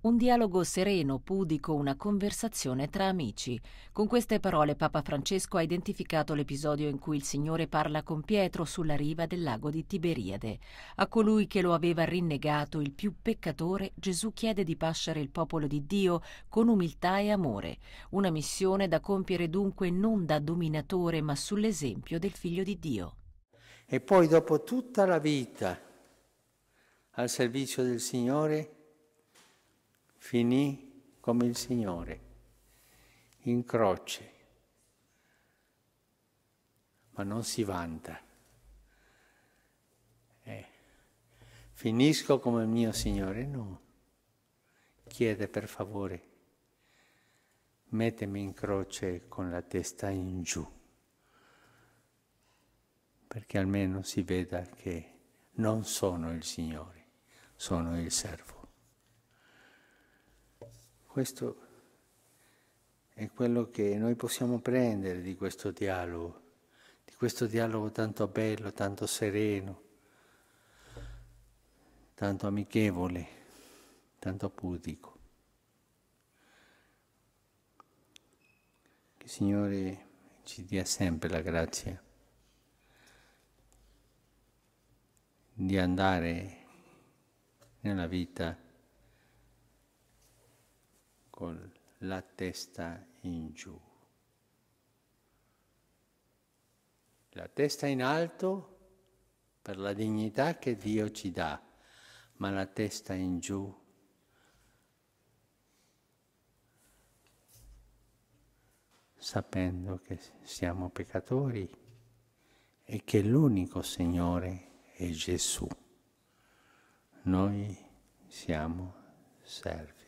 Un dialogo sereno, pudico, una conversazione tra amici. Con queste parole Papa Francesco ha identificato l'episodio in cui il Signore parla con Pietro sulla riva del lago di Tiberiade. A colui che lo aveva rinnegato, il più peccatore, Gesù chiede di pascere il popolo di Dio con umiltà e amore, una missione da compiere dunque non da dominatore ma sull'esempio del Figlio di Dio. E poi dopo tutta la vita al servizio del Signore, finì come il Signore, in croce, ma non si vanta. Eh, finisco come il mio Signore? No. Chiede per favore, mettimi in croce con la testa in giù, perché almeno si veda che non sono il Signore, sono il servo. Questo è quello che noi possiamo prendere di questo dialogo, di questo dialogo tanto bello, tanto sereno, tanto amichevole, tanto pudico. Che Signore ci dia sempre la grazia di andare nella vita con la testa in giù. La testa in alto per la dignità che Dio ci dà, ma la testa in giù sapendo che siamo peccatori e che l'unico Signore è Gesù. Noi siamo servi.